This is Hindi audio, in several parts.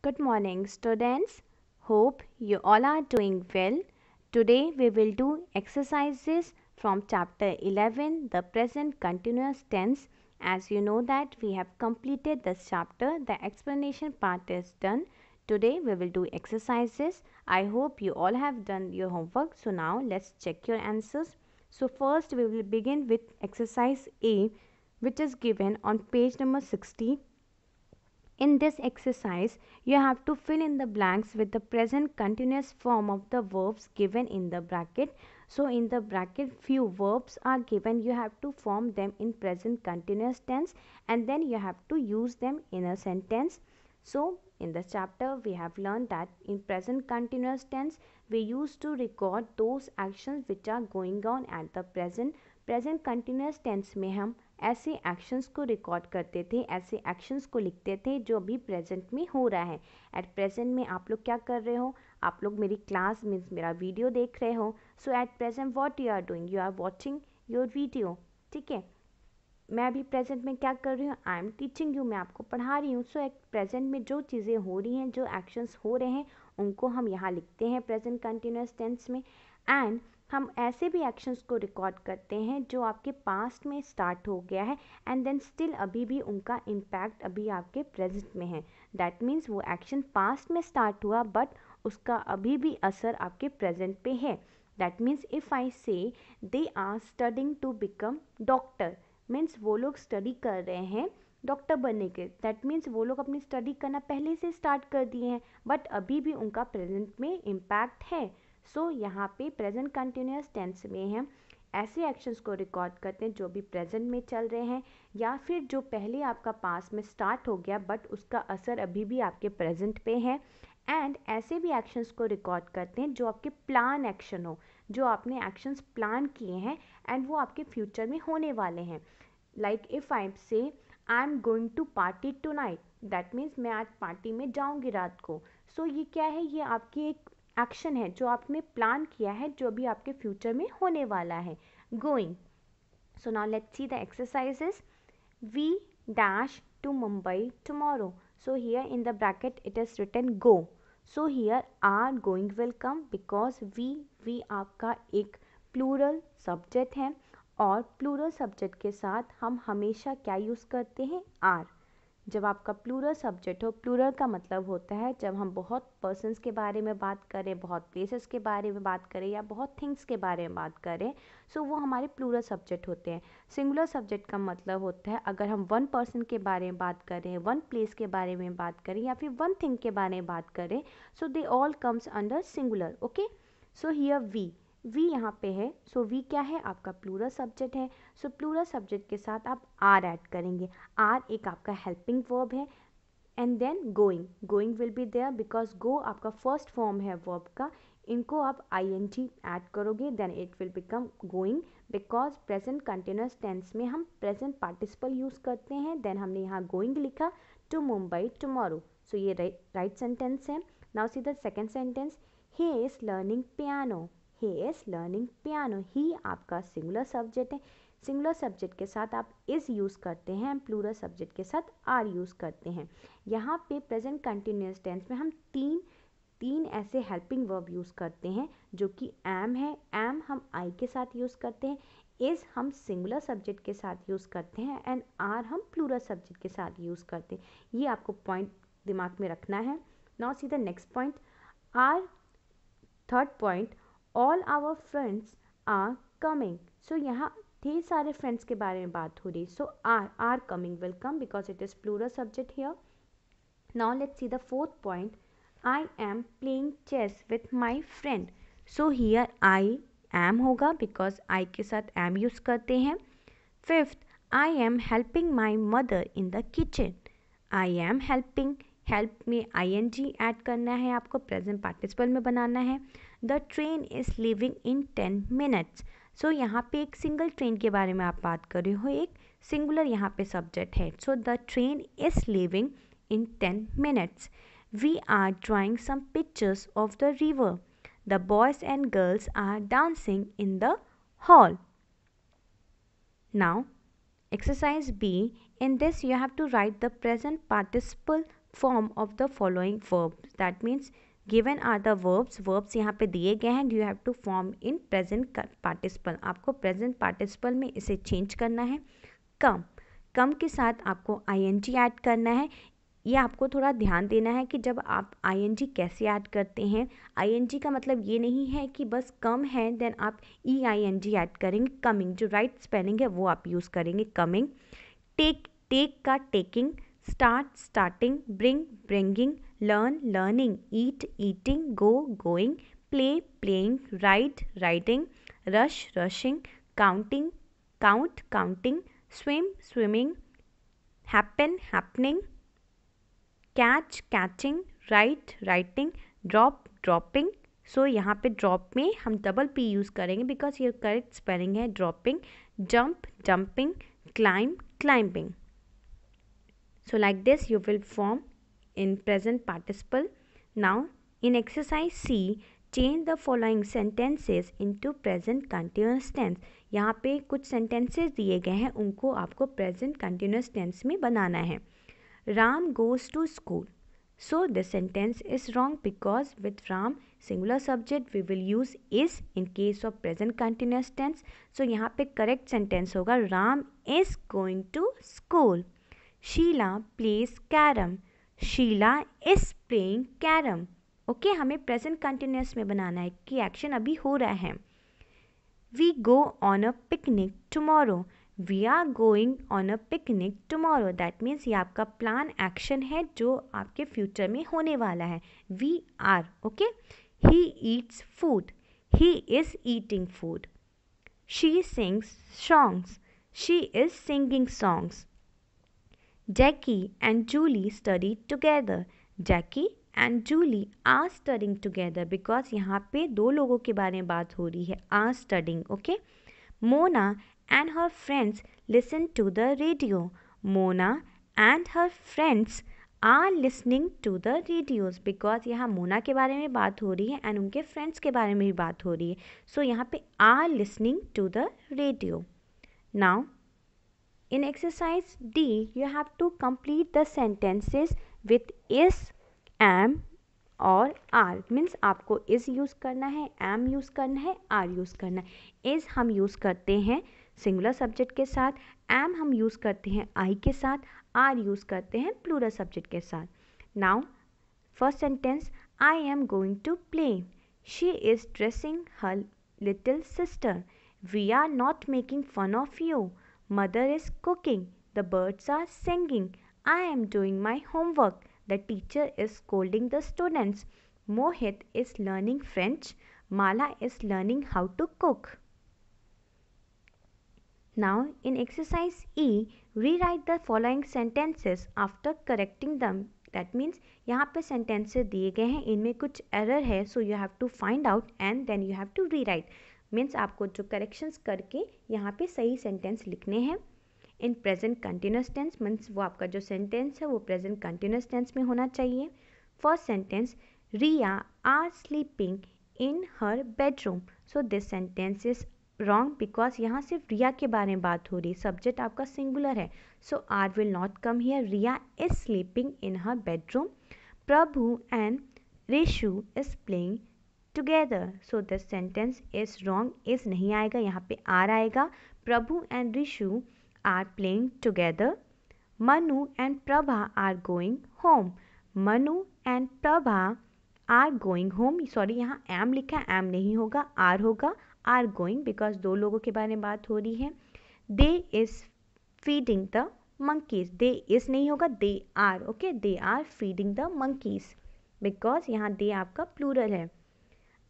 Good morning students. Hope you all are doing well. Today we will do exercises from chapter 11 the present continuous tense. As you know that we have completed this chapter the explanation part is done. Today we will do exercises. I hope you all have done your homework. So now let's check your answers. So first we will begin with exercise A which is given on page number 60 in this exercise, you have to fill in the blanks with the present continuous form of the verbs given in the bracket. So, in the bracket few verbs are given, you have to form them in present continuous tense and then you have to use them in a sentence. So, in the chapter, we have learned that in present continuous tense, we used to record those actions which are going on at the present. Present continuous tense में ऐसे एक्शंस को रिकॉर्ड करते थे ऐसे एक्शंस को लिखते थे जो अभी प्रेजेंट में हो रहा है एट प्रेजेंट में आप लोग क्या कर रहे हो आप लोग मेरी क्लास मीन्स मेरा वीडियो देख रहे हो so at present what you are doing you are watching your video ठीक है मैं अभी प्रेजेंट में क्या कर रही हूँ आई एम टीचिंग यू मैं आपको पढ़ा रही हूँ सो एट प्रेजेंट में जो चीज़ें हो रही हैं जो एक्शंस हो रहे हैं उनको हम यहाँ लिखते हैं प्रेजेंट कंटिन्यूस टेंस में एंड हम ऐसे भी एक्शंस को रिकॉर्ड करते हैं जो आपके पास्ट में स्टार्ट हो गया है एंड देन स्टिल अभी भी उनका इम्पैक्ट अभी आपके प्रेजेंट में है दैट मीन्स वो एक्शन पास्ट में स्टार्ट हुआ बट उसका अभी भी असर आपके प्रेजेंट पे है that means if I say they are studying to become doctor means वो लोग स्टडी कर रहे हैं डॉक्टर बनने के दैट मीन्स वो लोग अपनी स्टडी करना पहले से स्टार्ट कर दिए हैं बट अभी भी उनका प्रेजेंट में इम्पैक्ट है सो so, यहाँ पे प्रेजेंट कंटिन्यूस टेंस में हैं ऐसे एक्शंस को रिकॉर्ड करते हैं जो भी प्रेजेंट में चल रहे हैं या फिर जो पहले आपका पास में स्टार्ट हो गया बट उसका असर अभी भी आपके प्रेजेंट पे है एंड ऐसे भी एक्शंस को रिकॉर्ड करते हैं जो आपके प्लान एक्शन हो जो आपने एक्शंस प्लान किए हैं एंड वो आपके फ्यूचर में होने वाले हैं like if I say I am going to party tonight that means मैं आज पार्टी में जाऊँगी रात को सो so, ये क्या है ये आपकी एक एक्शन है जो आपने प्लान किया है जो भी आपके फ्यूचर में होने वाला है going so now let's see the exercises we dash to Mumbai tomorrow so here in the bracket it is written go so here are going welcome because we we आपका एक प्लूरल सब्जेक्ट है और प्लूरल सब्जेक्ट के साथ हम हमेशा क्या यूज़ करते हैं आर जब आपका प्लूरल सब्जेक्ट हो प्लूरल का मतलब होता है जब हम बहुत पर्सनस के बारे में बात करें बहुत प्लेसेस के बारे में बात करें या बहुत थिंग्स के बारे में बात करें सो वो हमारे प्लूरल सब्जेक्ट होते हैं सिंगुलर सब्जेक्ट का मतलब होता है अगर हम वन पर्सन के बारे में बात करें वन प्लेस के बारे में बात करें या फिर वन थिंग के बारे में बात करें so they all comes under singular okay so here we we यहाँ पे है सो so वी क्या है आपका प्लूरल सब्जेक्ट है सो प्लूरल सब्जेक्ट के साथ आप आर ऐड करेंगे आर एक आपका हेल्पिंग वर्ब है and then going going will be there because go आपका फर्स्ट फॉर्म है वर्ब का इनको आप आई एन जी ऐड करोगे then it will become going because present continuous tense में हम प्रेजेंट पार्टिसिपल यूज़ करते हैं देन हमने यहाँ गोइंग लिखा टू मुंबई टमोरो सो ये राइट सेंटेंस है now see the second sentence he is learning piano he is learning piano he आपका सिंगुलर सब्जेक्ट है सिंगुलर सब्जेक्ट के साथ आप इज़ यूज़ करते हैं प्लूरल सब्जेक्ट के साथ आर यूज़ करते हैं यहाँ पे प्रेजेंट कंटिन्यूस टेंस में हम तीन तीन ऐसे हेल्पिंग वर्ब यूज़ करते हैं जो कि एम है एम हम आई के साथ यूज़ करते हैं इज़ हम सिंगुलर सब्जेक्ट के साथ यूज़ करते हैं एंड आर हम प्लूरल सब्जेक्ट के साथ यूज़ करते हैं ये आपको पॉइंट दिमाग में रखना है now see the next point are third point all our friends are coming so यहाँ ढेर सारे फ्रेंड्स के बारे में बात हो रही so are are coming welcome because it is plural subject here now let see the fourth point I am playing chess with my friend so here I am होगा बिकॉज आई के साथ एम यूज़ करते हैं fifth I am helping my mother in the kitchen I am helping help में आई एन जी एड करना है आपको प्रेजेंट पार्टिसिपल में बनाना है the train is leaving in ten minutes so यहाँ पे एक सिंगल ट्रेन के बारे में आप बात कर रहे हो एक सिंगुलर यहाँ पे सब्जेक्ट है so the train is leaving in ten minutes we are drawing some pictures of the river the boys and girls are dancing in the hall. Now, exercise B. In this, you have to write the present participle form of the following verbs. That means given are the verbs verbs यहाँ पे दिए गए हैं you have to form in present participle आपको प्रेजेंट पार्टिसिपल में इसे चेंज करना है कम कम के साथ आपको आई एन जी ऐड करना है ये आपको थोड़ा ध्यान देना है कि जब आप आई एन जी कैसे ऐड करते हैं आई एन जी का मतलब ये नहीं है कि बस कम है देन आप E I N G add करेंगे कमिंग जो राइट स्पेलिंग है वो आप यूज़ करेंगे कमिंग टेक टेक का taking start starting bring bringing learn learning, eat eating, go going, play playing, ride riding, rush rushing, counting count counting, swim swimming, happen happening, catch catching, write writing, drop dropping. So so, यहाँ पे ड्रॉप में हम डबल पी यूज़ करेंगे बिकॉज ये करेक्ट स्पेलिंग है dropping jump jumping climb climbing so like this you will form in present participle. Now, in exercise C, change the following sentences into present continuous tense. यहाँ पे कुछ sentences दिए गए हैं उनको आपको present continuous tense में बनाना है Ram goes to school. So the sentence is wrong because with Ram singular subject we will use is in case of present continuous tense. So यहाँ पे correct sentence होगा Ram is going to school. Sheila plays carom. Sheila is playing carom okay हमें प्रेजेंट कंटिन्यूस में बनाना है कि एक्शन अभी हो रहा है we go on a picnic tomorrow we are going on a picnic tomorrow that means ये आपका प्लान एक्शन है जो आपके फ्यूचर में होने वाला है we are okay he eats food he is eating food she sings songs she is singing songs Jackie and Julie studied together. Jackie and Julie are studying together because यहाँ पे दो लोगों के बारे में बात हो रही है are studying okay Mona and her friends listen to the radio Mona and her friends are listening to the radios because यहाँ मोना के बारे में बात हो रही है एंड उनके फ्रेंड्स के बारे में भी बात हो रही है सो so, यहाँ पे are listening to the radio now In exercise D, you have to complete the sentences with is, am और आर मीन्स आपको इज़ यूज़ करना है एम यूज़ करना है आर यूज़ करना है इज़ हम यूज़ करते हैं सिंगुलर सब्जेक्ट के साथ एम हम यूज़ करते हैं आई के साथ आर यूज़ करते हैं प्लूरल सब्जेक्ट के साथ now first sentence I am going to play she is dressing her little sister we are not making fun of you Mother is cooking, the birds are singing, I am doing my homework, the teacher is scolding the students, Mohit is learning French, Mala is learning how to cook. Now, in exercise E, rewrite the following sentences after correcting them. That means यहाँ पे sentences दिए गए हैं इनमें कुछ error है so you have to find out and then you have to rewrite. Means आपको जो करेक्शंस करके यहाँ पे सही सेंटेंस लिखने हैं in present continuous tense means वो आपका जो सेंटेंस है वो प्रेजेंट कंटिन्यूस टेंस में होना चाहिए first sentence Riya are sleeping in her bedroom so this sentence is wrong because यहाँ सिर्फ रिया के बारे में बात हो रही है सब्जेक्ट आपका सिंगुलर है so are will not come here Riya is sleeping in her bedroom Prabhu and Reshu is playing together so the sentence is wrong is नहीं आएगा यहाँ पे आर आएगा Prabhu and Rishu are playing together Manu and Prabha are going home Manu and Prabha are going home sorry यहाँ एम लिखा है एम नहीं होगा आर होगा आर गोइंग बिकॉज दो लोगों के बारे में बात हो रही है they is feeding the monkeys they is नहीं होगा they are okay they are feeding the monkeys because यहाँ दे आपका प्लूरल है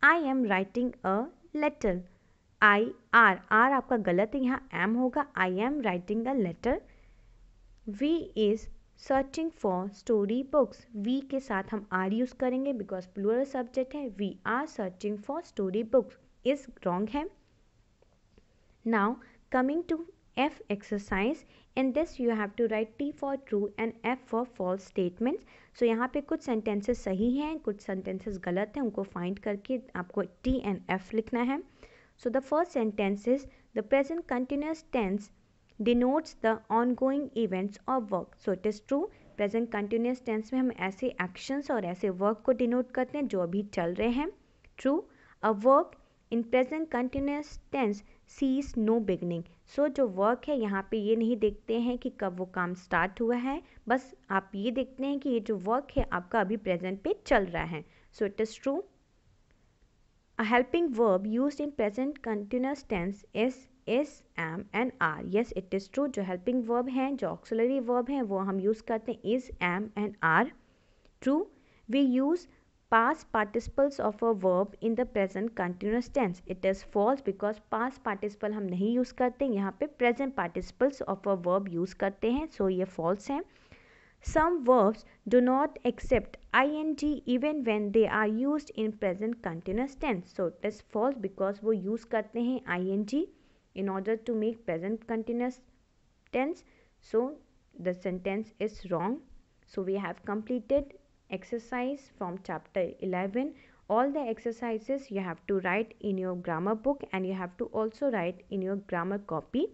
I am writing a letter I are are आपका गलत है यहाँ एम होगा I am writing a letter we is searching for story books we के साथ हम आर यूज़ करेंगे बिकॉज प्लूरल सब्जेक्ट है we are searching for story books is wrong है now coming to F exercise. In this you have to write T for true and F for false statements. So so, यहाँ पे कुछ सेंटेंसेस सही हैं कुछ सेंटेंसेस गलत हैं उनको फाइंड करके आपको T एंड F लिखना है so the first sentence is the present continuous tense denotes the ongoing events or work. So it is true. Present continuous tense में हम ऐसे एक्शंस और ऐसे वर्क को डिनोट करते हैं जो अभी चल रहे हैं true a work in present continuous tense sees no beginning so जो वर्क है यहाँ पे ये नहीं देखते हैं कि कब वो काम स्टार्ट हुआ है बस आप ये देखते हैं कि ये जो वर्क है आपका अभी प्रेजेंट पे चल रहा है so it is true a helping verb use in present continuous tense is is am and are yes it is true जो हेल्पिंग वर्ब हैं जो ऑक्सलरी वर्ब हैं वो हम यूज़ करते हैं is am and are true we use past participles of a verb in the present continuous tense it is false because past participle हम नहीं use करते यहाँ पे present participles of a verb use करते हैं so ये false हैं some verbs do not accept ing even when they are used in present continuous tense so it is false because वो use करते हैं ing in order to make present continuous tense so the sentence is wrong so we have completed exercise from chapter 11 all the exercises you have to write in your grammar book and you have to also write in your grammar copy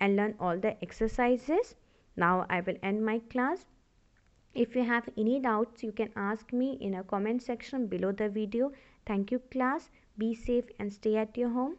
and learn all the exercises now i will end my class if you have any doubts you can ask me in a comment section below the video thank you class be safe and stay at your home